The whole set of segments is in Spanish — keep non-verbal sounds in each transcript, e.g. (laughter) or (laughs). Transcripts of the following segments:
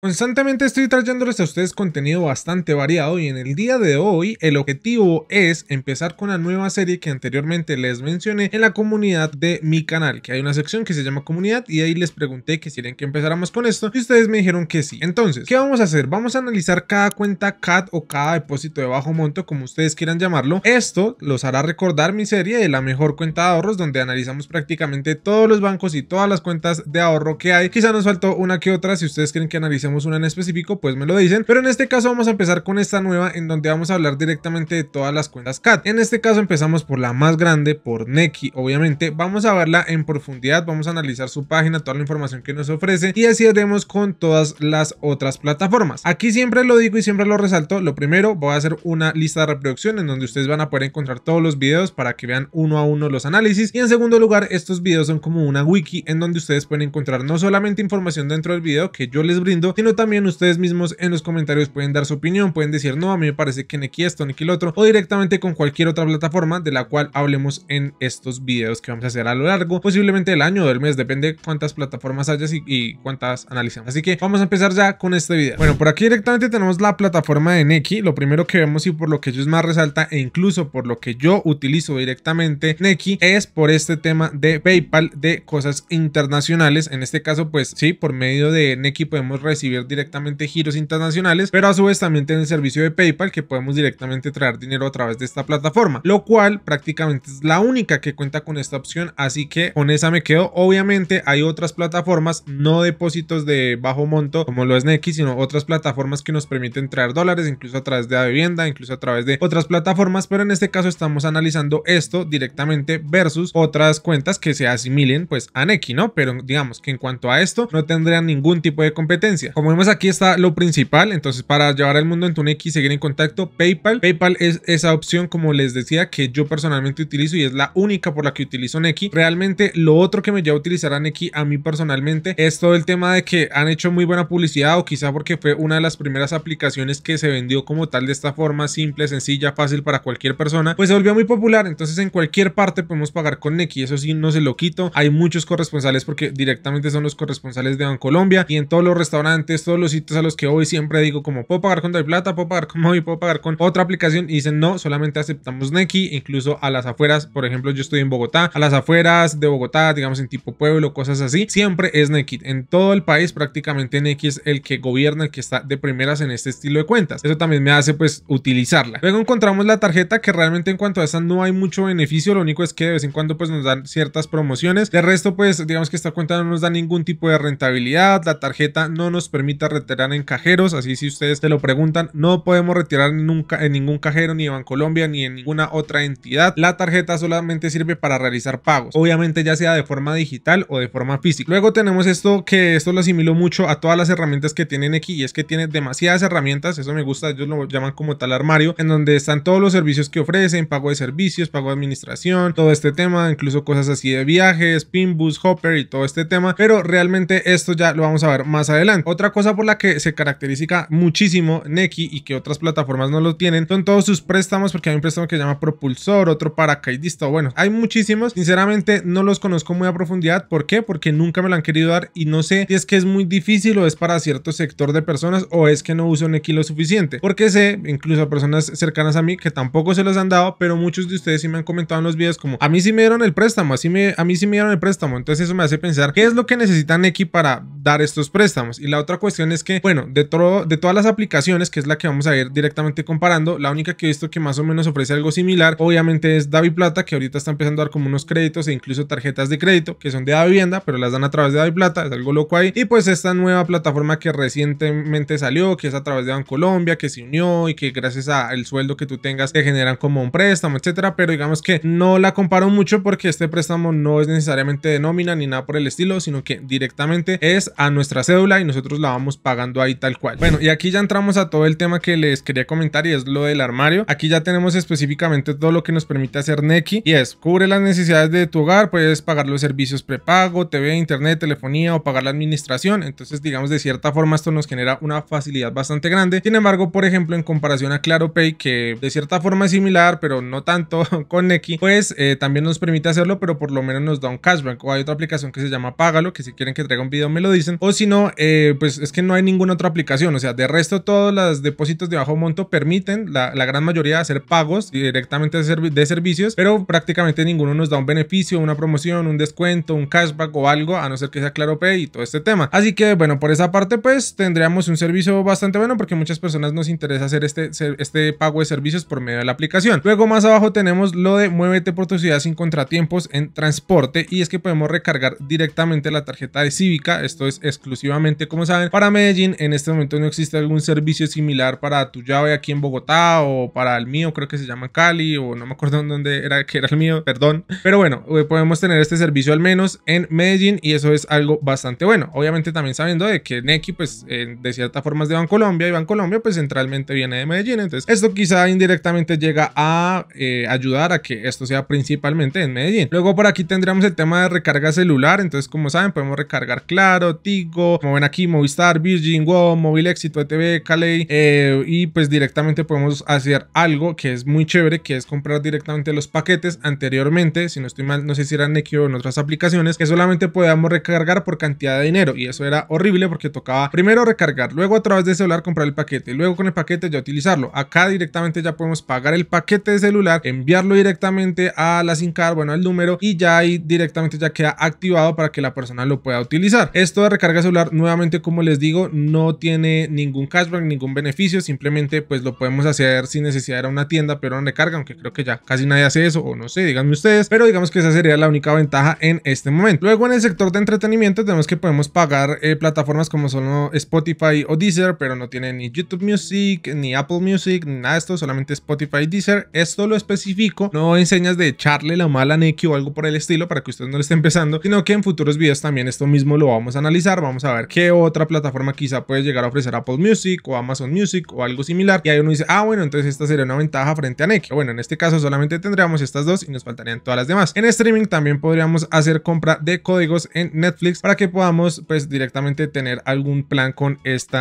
Constantemente estoy trayéndoles a ustedes contenido bastante variado y en el día de hoy el objetivo es empezar con la nueva serie que anteriormente les mencioné en la comunidad de mi canal, que hay una sección que se llama comunidad y ahí les pregunté que si querían que empezáramos con esto y ustedes me dijeron que sí. Entonces, ¿qué vamos a hacer? Vamos a analizar cada cuenta CAD o cada depósito de bajo monto, como ustedes quieran llamarlo. Esto los hará recordar mi serie de la mejor cuenta de ahorros donde analizamos prácticamente todos los bancos y todas las cuentas de ahorro que hay. Quizá nos faltó una que otra si ustedes quieren que analizar una en específico, pues me lo dicen. Pero en este caso vamos a empezar con esta nueva en donde vamos a hablar directamente de todas las cuentas CAT. En este caso empezamos por la más grande, por Neki, obviamente. Vamos a verla en profundidad, vamos a analizar su página, toda la información que nos ofrece y así haremos con todas las otras plataformas. Aquí siempre lo digo y siempre lo resalto. Lo primero, voy a hacer una lista de reproducción en donde ustedes van a poder encontrar todos los videos para que vean uno a uno los análisis. Y en segundo lugar, estos videos son como una wiki en donde ustedes pueden encontrar no solamente información dentro del video que yo les brindo, sino también ustedes mismos en los comentarios pueden dar su opinión, pueden decir no, a mí me parece que Neki esto, Neki lo otro, o directamente con cualquier otra plataforma de la cual hablemos en estos videos que vamos a hacer a lo largo, posiblemente el año o del mes, depende cuántas plataformas hayas y, cuántas analizamos Así que vamos a empezar ya con este video. Bueno, por aquí directamente tenemos la plataforma de Neki, lo primero que vemos y por lo que ellos más resalta e incluso por lo que yo utilizo directamente Neki es por este tema de PayPal de cosas internacionales, en este caso pues sí, por medio de Neki podemos recibir directamente giros internacionales, pero a su vez también tiene el servicio de PayPal que podemos directamente traer dinero a través de esta plataforma, lo cual prácticamente es la única que cuenta con esta opción, así que con esa me quedo. Obviamente hay otras plataformas, no depósitos de bajo monto como lo es neki sino otras plataformas que nos permiten traer dólares, incluso a través de la vivienda, incluso a través de otras plataformas, pero en este caso estamos analizando esto directamente versus otras cuentas que se asimilen pues a neki ¿no? Pero digamos que en cuanto a esto no tendrían ningún tipo de competencia. Como vemos aquí está lo principal, entonces para llevar al mundo en Neki y seguir en contacto, PayPal. PayPal es esa opción, como les decía, que yo personalmente utilizo y es la única por la que utilizo Neki. Realmente lo otro que me lleva a utilizar a Neki a mí personalmente es todo el tema de que han hecho muy buena publicidad o quizá porque fue una de las primeras aplicaciones que se vendió como tal de esta forma simple, sencilla, fácil para cualquier persona, pues se volvió muy popular. Entonces en cualquier parte podemos pagar con Neki, eso sí, no se lo quito. Hay muchos corresponsales porque directamente son los corresponsales de Bancolombia y en todos los restaurantes todos los sitios a los que hoy siempre digo como puedo pagar con plata puedo pagar con móvil, puedo pagar con otra aplicación y dicen no, solamente aceptamos Neki, incluso a las afueras, por ejemplo yo estoy en Bogotá, a las afueras de Bogotá, digamos en tipo pueblo, cosas así, siempre es Neki, En todo el país prácticamente Neki es el que gobierna, el que está de primeras en este estilo de cuentas. Eso también me hace pues utilizarla. Luego encontramos la tarjeta que realmente en cuanto a esa no hay mucho beneficio, lo único es que de vez en cuando pues nos dan ciertas promociones. De resto pues digamos que esta cuenta no nos da ningún tipo de rentabilidad, la tarjeta no nos permite permita retirar en cajeros. Así si ustedes te lo preguntan, no podemos retirar nunca en ningún cajero, ni en Colombia, ni en ninguna otra entidad. La tarjeta solamente sirve para realizar pagos, obviamente ya sea de forma digital o de forma física. Luego tenemos esto que esto lo asimilo mucho a todas las herramientas que tienen aquí y es que tiene demasiadas herramientas, eso me gusta, ellos lo llaman como tal armario, en donde están todos los servicios que ofrecen, pago de servicios, pago de administración, todo este tema, incluso cosas así de viajes, Pinbus, Hopper y todo este tema, pero realmente esto ya lo vamos a ver más adelante. Otra cosa por la que se caracteriza muchísimo Neki y que otras plataformas no lo tienen son todos sus préstamos porque hay un préstamo que se llama propulsor, otro paracaidista, bueno, hay muchísimos. Sinceramente no los conozco muy a profundidad. ¿Por qué? Porque nunca me lo han querido dar y no sé si es que es muy difícil o es para cierto sector de personas o es que no uso Neki lo suficiente. Porque sé, incluso a personas cercanas a mí que tampoco se los han dado, pero muchos de ustedes sí me han comentado en los videos como a mí sí me dieron el préstamo, así me, a mí sí me dieron el préstamo. Entonces eso me hace pensar qué es lo que necesita Neki para dar estos préstamos. Y la otra cuestión es que, bueno, de, todo, de todas las aplicaciones, que es la que vamos a ir directamente comparando, la única que he visto que más o menos ofrece algo similar, obviamente es Davi Plata, que ahorita está empezando a dar como unos créditos e incluso tarjetas de crédito, que son de la vivienda, pero las dan a través de Davi Plata, es algo loco ahí. Y pues esta nueva plataforma que recientemente salió, que es a través de Bancolombia, que se unió y que gracias al sueldo que tú tengas te generan como un préstamo, etcétera. Pero digamos que no la comparo mucho porque este préstamo no es necesariamente de nómina ni nada por el estilo, sino que directamente es a nuestra cédula y nosotros la vamos pagando ahí tal cual. Bueno, y aquí ya entramos a todo el tema que les quería comentar y es lo del armario. Aquí ya tenemos específicamente todo lo que nos permite hacer Neki y es cubre las necesidades de tu hogar, puedes pagar los servicios prepago, TV, internet, telefonía o pagar la administración. Entonces, digamos de cierta forma esto nos genera una facilidad bastante grande. Sin embargo, por ejemplo, en comparación a Claro Pay, que de cierta forma es similar, pero no tanto (laughs) con Neki, pues eh, también nos permite hacerlo, pero por lo menos nos da un cashback o hay otra aplicación que se llama Págalo, que si quieren que traiga un video me lo dicen o si no, eh, pues pues, es que no hay ninguna otra aplicación. O sea, de resto, todos los depósitos de bajo monto permiten la, gran mayoría hacer pagos directamente de, servicios, pero prácticamente ninguno nos da un beneficio, una promoción, un descuento, un cashback o algo, a no ser que sea Claro y todo este tema. Así que, bueno, por esa parte, pues tendríamos un servicio bastante bueno porque muchas personas nos interesa hacer este, este pago de servicios por medio de la aplicación. Luego, más abajo, tenemos lo de muévete por tu ciudad sin contratiempos en transporte y es que podemos recargar directamente la tarjeta de Cívica. Esto es exclusivamente como saben para Medellín en este momento no existe algún servicio similar para tu llave aquí en Bogotá o para el mío, creo que se llama Cali o no me acuerdo dónde era que era el mío, perdón. Pero bueno, eh, podemos tener este servicio al menos en Medellín y eso es algo bastante bueno. Obviamente también sabiendo de que Neki pues de cierta forma es de Colombia y Bancolombia pues centralmente viene de Medellín. Entonces esto quizá indirectamente llega a eh, ayudar a que esto sea principalmente en Medellín. Luego por aquí tendríamos el tema de recarga celular. Entonces como saben podemos recargar Claro, Tigo, como ven aquí, Movistar Star, Virgin, Wow, Móvil Éxito, ETV, Kalei, eh, y pues directamente podemos hacer algo que es muy chévere, que es comprar directamente los paquetes anteriormente, si no estoy mal, no sé si era Nekio o en otras aplicaciones, que solamente podíamos recargar por cantidad de dinero y eso era horrible porque tocaba primero recargar, luego a través de celular comprar el paquete, luego con el paquete ya utilizarlo. Acá directamente ya podemos pagar el paquete de celular, enviarlo directamente a la SIM card, bueno, al número y ya ahí directamente ya queda activado para que la persona lo pueda utilizar. Esto de recarga celular nuevamente como les digo, no tiene ningún cashback, ningún beneficio, simplemente pues lo podemos hacer sin necesidad de una tienda, pero una recarga, aunque creo que ya casi nadie hace eso, o no sé, díganme ustedes, pero digamos que esa sería la única ventaja en este momento. Luego en el sector de entretenimiento tenemos que podemos pagar eh, plataformas como solo Spotify o Deezer, pero no tiene ni YouTube Music, ni Apple Music, ni nada de esto, solamente Spotify y Deezer. Esto lo especifico, no enseñas de echarle la mala Neki o algo por el estilo para que ustedes no lo estén empezando, sino que en futuros videos también esto mismo lo vamos a analizar, vamos a ver qué otra plataforma quizá puede llegar a ofrecer Apple Music o Amazon Music o algo similar. Y ahí uno dice, ah, bueno, entonces esta sería una ventaja frente a NEC. Bueno, en este caso solamente tendríamos estas dos y nos faltarían todas las demás. En streaming también podríamos hacer compra de códigos en Netflix para que podamos pues directamente tener algún plan con este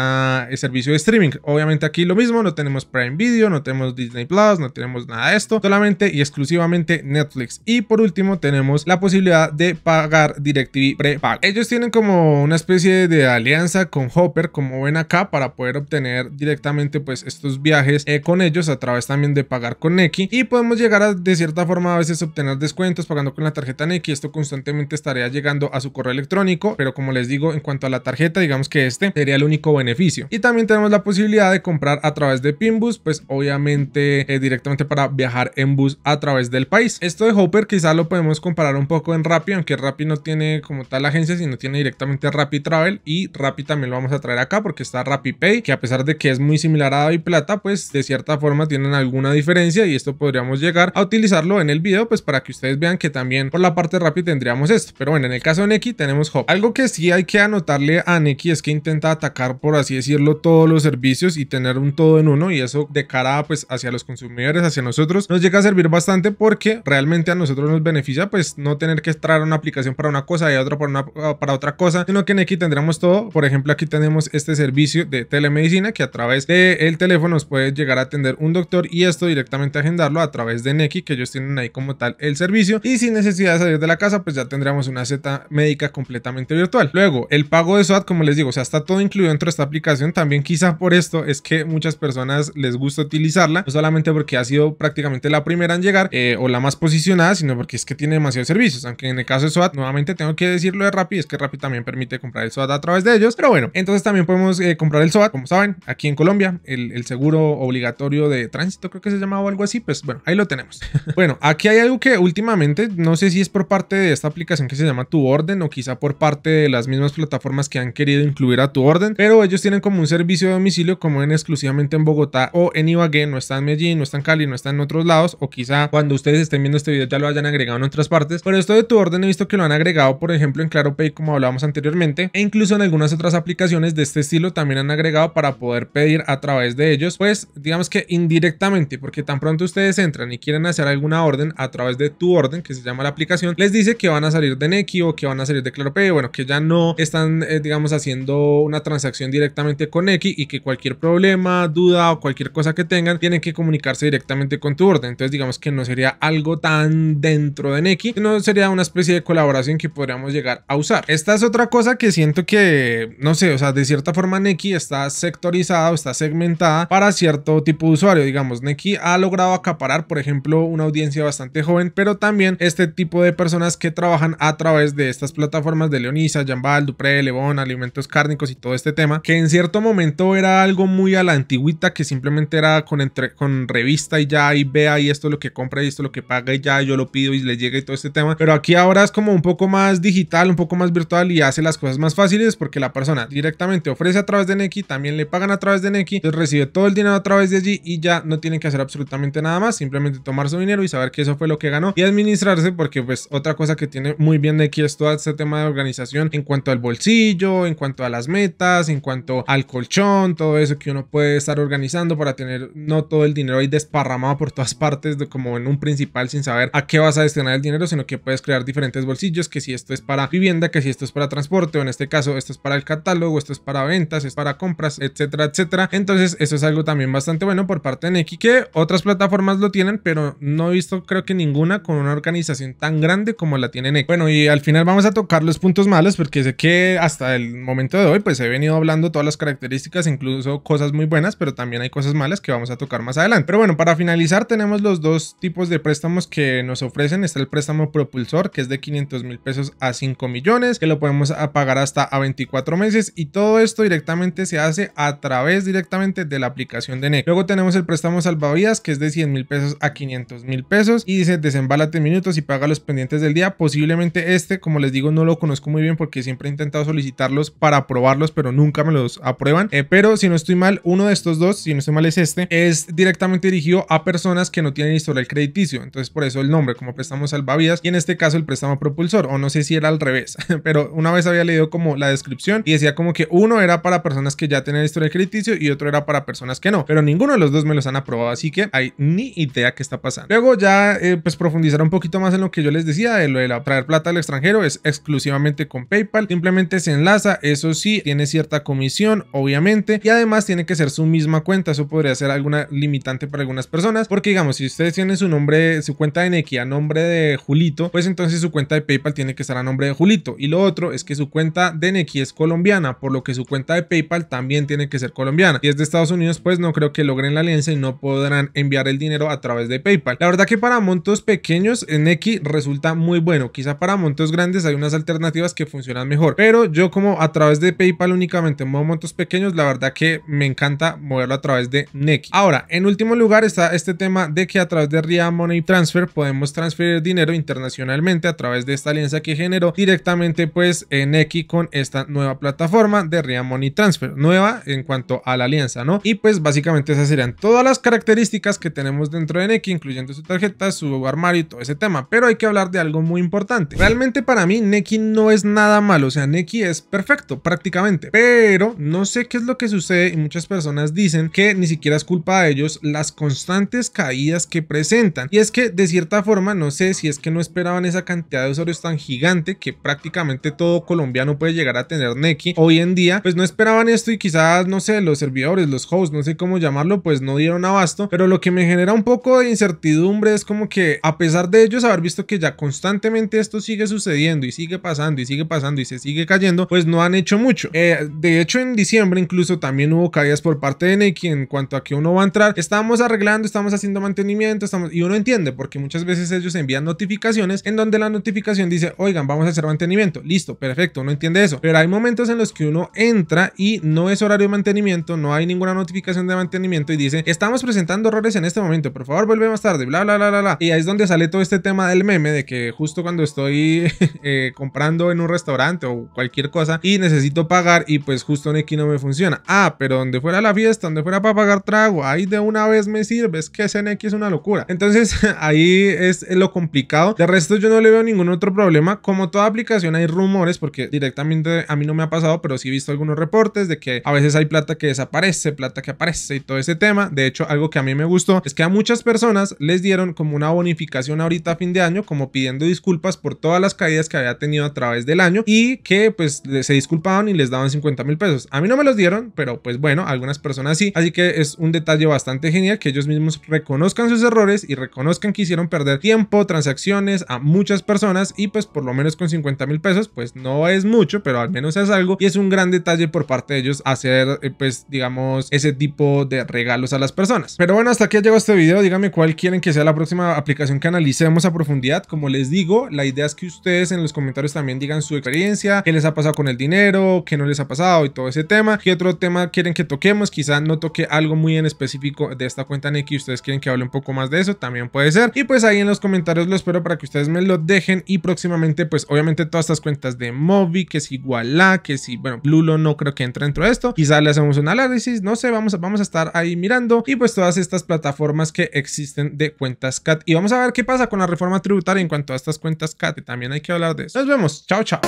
servicio de streaming. Obviamente aquí lo mismo, no tenemos Prime Video, no tenemos Disney Plus, no tenemos nada de esto, solamente y exclusivamente Netflix. Y por último tenemos la posibilidad de pagar DirecTV Prepaid, Ellos tienen como una especie de alianza con Hopper, como ven acá, para poder obtener directamente pues estos viajes eh, con ellos a través también de pagar con Neki. Y podemos llegar a, de cierta forma a veces obtener descuentos pagando con la tarjeta Neki. Esto constantemente estaría llegando a su correo electrónico, pero como les digo, en cuanto a la tarjeta, digamos que este sería el único beneficio. Y también tenemos la posibilidad de comprar a través de Pinbus, pues obviamente eh, directamente para viajar en bus a través del país. Esto de Hopper quizá lo podemos comparar un poco en Rappi, aunque Rappi no tiene como tal agencia, sino tiene directamente Rappi Travel y Rappi también lo vamos a traer acá porque está Pay que a pesar de que es muy similar a Davi Plata, pues de cierta forma tienen alguna diferencia y esto podríamos llegar a utilizarlo en el video, pues para que ustedes vean que también por la parte Rappi tendríamos esto. Pero bueno, en el caso de Neki tenemos Hop. Algo que sí hay que anotarle a Neki es que intenta atacar, por así decirlo, todos los servicios y tener un todo en uno y eso de cara pues hacia los consumidores, hacia nosotros, nos llega a servir bastante porque realmente a nosotros nos beneficia pues no tener que extraer una aplicación para una cosa y otra para, una, para otra cosa, sino que en Neki tendremos todo, por ejemplo, aquí tenemos este servicio de telemedicina que a través del teléfono nos puede llegar a atender un doctor y esto directamente agendarlo a través de Neki, que ellos tienen ahí como tal el servicio. Y sin necesidad de salir de la casa, pues ya tendríamos una zeta médica completamente virtual. Luego, el pago de SWAT, como les digo, o sea, está todo incluido dentro de esta aplicación. También quizá por esto es que muchas personas les gusta utilizarla, no solamente porque ha sido prácticamente la primera en llegar eh, o la más posicionada, sino porque es que tiene demasiados servicios. Aunque en el caso de SWAT, nuevamente tengo que decirlo de Rappi, es que Rappi también permite comprar el SWAT a través de ellos. Pero bueno, entonces también podemos eh, comprar el SOAT, como saben, aquí en Colombia, el, el, seguro obligatorio de tránsito, creo que se llamaba o algo así. Pues bueno, ahí lo tenemos. (laughs) bueno, aquí hay algo que últimamente, no sé si es por parte de esta aplicación que se llama Tu Orden o quizá por parte de las mismas plataformas que han querido incluir a Tu Orden, pero ellos tienen como un servicio de domicilio como en exclusivamente en Bogotá o en Ibagué, no está en Medellín, no está en Cali, no está en otros lados, o quizá cuando ustedes estén viendo este video ya lo hayan agregado en otras partes. Pero esto de Tu Orden he visto que lo han agregado, por ejemplo, en Claro Pay, como hablábamos anteriormente, e incluso en algunas otras aplicaciones de este estilo también han agregado para poder pedir a través de ellos, pues digamos que indirectamente, porque tan pronto ustedes entran y quieren hacer alguna orden a través de tu orden, que se llama la aplicación, les dice que van a salir de Neki o que van a salir de ClaroPay, bueno, que ya no están, eh, digamos, haciendo una transacción directamente con Neki y que cualquier problema, duda o cualquier cosa que tengan, tienen que comunicarse directamente con tu orden. Entonces, digamos que no sería algo tan dentro de Neki, no sería una especie de colaboración que podríamos llegar a usar. Esta es otra cosa que siento que no sé, o sea, de cierta forma Neki está sectorizado está segmentada para cierto tipo de usuario. Digamos, Neki ha logrado acaparar, por ejemplo, una audiencia bastante joven, pero también este tipo de personas que trabajan a través de estas plataformas de Leonisa, Jambal, Dupré, Levon, alimentos cárnicos y todo este tema, que en cierto momento era algo muy a la antigüita, que simplemente era con, entre, con revista y ya, y vea, y esto lo que compra, y esto lo que paga, y ya, yo lo pido y le llega y todo este tema. Pero aquí ahora es como un poco más digital, un poco más virtual y hace las cosas más fáciles porque la persona directamente ofrece a través de Neki, también le pagan a través de Neki, entonces recibe todo el dinero a través de allí y ya no tienen que hacer absolutamente nada más, simplemente tomar su dinero y saber que eso fue lo que ganó y administrarse porque pues otra cosa que tiene muy bien Neki es todo este tema de organización en cuanto al bolsillo, en cuanto a las metas, en cuanto al colchón, todo eso que uno puede estar organizando para tener no todo el dinero ahí desparramado por todas partes como en un principal sin saber a qué vas a destinar el dinero, sino que puedes crear diferentes bolsillos, que si esto es para vivienda, que si esto es para transporte o en este caso esto es para el catálogo, esto es para ventas, es para compras, etcétera, etcétera. Entonces, eso es algo también bastante bueno por parte de Neki, que otras plataformas lo tienen, pero no he visto creo que ninguna con una organización tan grande como la tiene Neki. Bueno, y al final vamos a tocar los puntos malos porque sé que hasta el momento de hoy pues he venido hablando todas las características, incluso cosas muy buenas, pero también hay cosas malas que vamos a tocar más adelante. Pero bueno, para finalizar tenemos los dos tipos de préstamos que nos ofrecen. Está el préstamo propulsor que es de 500 mil pesos a 5 millones, que lo podemos pagar hasta a 24 meses y todo esto directamente se hace a través directamente de la aplicación de NEC. Luego tenemos el préstamo salvavidas que es de 100 mil pesos a 500 mil pesos y dice desembálate minutos y paga los pendientes del día. Posiblemente este, como les digo, no lo conozco muy bien porque siempre he intentado solicitarlos para probarlos pero nunca me los aprueban. Eh, pero si no estoy mal, uno de estos dos, si no estoy mal es este, es directamente dirigido a personas que no tienen historial crediticio. Entonces por eso el nombre, como préstamo salvavidas y en este caso el préstamo propulsor, o no sé si era al revés, (laughs) pero una vez había leído como la descripción y decía como que uno era para personas que ya tenían historial crediticio y otro era para personas que no, pero ninguno de los dos me los han aprobado, así que hay ni idea qué está pasando. Luego ya eh, pues profundizar un poquito más en lo que yo les decía de lo de la, traer plata al extranjero es exclusivamente con PayPal, simplemente se enlaza, eso sí, tiene cierta comisión, obviamente, y además tiene que ser su misma cuenta, eso podría ser alguna limitante para algunas personas, porque digamos, si ustedes tienen su nombre, su cuenta de Nequi a nombre de Julito, pues entonces su cuenta de PayPal tiene que estar a nombre de Julito, y lo otro es que su cuenta de Nequi es Colombia colombiana, por lo que su cuenta de PayPal también tiene que ser colombiana. Y es de Estados Unidos, pues no creo que logren la alianza y no podrán enviar el dinero a través de PayPal. La verdad que para montos pequeños, en Neki resulta muy bueno. Quizá para montos grandes hay unas alternativas que funcionan mejor, pero yo como a través de PayPal únicamente muevo montos pequeños, la verdad que me encanta moverlo a través de Neki. Ahora, en último lugar está este tema de que a través de RIA Money Transfer podemos transferir dinero internacionalmente a través de esta alianza que generó directamente pues en Neki con esta nueva plataforma plataforma de Real Money Transfer, nueva en cuanto a la alianza, ¿no? Y pues básicamente esas serían todas las características que tenemos dentro de Neki, incluyendo su tarjeta, su armario y todo ese tema, pero hay que hablar de algo muy importante. Realmente para mí Neki no es nada malo, o sea, Neki es perfecto prácticamente, pero no sé qué es lo que sucede y muchas personas dicen que ni siquiera es culpa de ellos las constantes caídas que presentan. Y es que de cierta forma, no sé si es que no esperaban esa cantidad de usuarios tan gigante que prácticamente todo colombiano puede llegar a tener Neki hoy en día, pues no esperaban esto y quizás, no sé, los servidores, los hosts, no sé cómo llamarlo, pues no dieron abasto, pero lo que me genera un poco de incertidumbre es como que a pesar de ellos haber visto que ya constantemente esto sigue sucediendo y sigue pasando y sigue pasando y se sigue cayendo, pues no han hecho mucho. Eh, de hecho, en diciembre incluso también hubo caídas por parte de Neki en cuanto a que uno va a entrar, estamos arreglando, estamos haciendo mantenimiento, estamos... y uno entiende porque muchas veces ellos envían notificaciones en donde la notificación dice, oigan, vamos a hacer mantenimiento, listo, perfecto, uno entiende eso, pero hay momentos en los que uno entra y no es horario de mantenimiento, no hay ninguna notificación de mantenimiento y dice, estamos presentando errores en este momento, por favor vuelve más tarde, bla, bla, bla, bla, Y ahí es donde sale todo este tema del meme de que justo cuando estoy (laughs) eh, comprando en un restaurante o cualquier cosa y necesito pagar y pues justo en aquí no me funciona. Ah, pero donde fuera la fiesta, donde fuera para pagar trago, ahí de una vez me sirve, es que X es una locura. Entonces (laughs) ahí es lo complicado. De resto yo no le veo ningún otro problema. Como toda aplicación hay rumores porque directamente a mí no me ha pasado pero sí he visto algunos reportes de que a veces hay plata que desaparece, plata que aparece y todo ese tema. De hecho, algo que a mí me gustó es que a muchas personas les dieron como una bonificación ahorita a fin de año, como pidiendo disculpas por todas las caídas que había tenido a través del año y que pues se disculpaban y les daban 50 mil pesos. A mí no me los dieron, pero pues bueno, algunas personas sí. Así que es un detalle bastante genial que ellos mismos reconozcan sus errores y reconozcan que hicieron perder tiempo, transacciones a muchas personas y pues por lo menos con 50 mil pesos pues no es mucho, pero al menos es algo y es un gran detalle por parte de ellos hacer eh, pues digamos ese tipo de regalos a las personas. Pero bueno, hasta aquí ha llegado este video, díganme cuál quieren que sea la próxima aplicación que analicemos a profundidad. Como les digo, la idea es que ustedes en los comentarios también digan su experiencia, qué les ha pasado con el dinero, qué no les ha pasado y todo ese tema, qué otro tema quieren que toquemos, quizá no toque algo muy en específico de esta cuenta X. ustedes quieren que hable un poco más de eso, también puede ser. Y pues ahí en los comentarios lo espero para que ustedes me lo dejen y próximamente pues obviamente todas estas cuentas de Mobi, que es Igualá, que si bueno, Lulo no creo que entre dentro de esto. Quizá le hacemos un análisis, no sé, vamos a, vamos a estar ahí mirando y pues todas estas plataformas que existen de cuentas CAT. Y vamos a ver qué pasa con la reforma tributaria en cuanto a estas cuentas CAT. Y también hay que hablar de eso. Nos vemos. Chao, chao.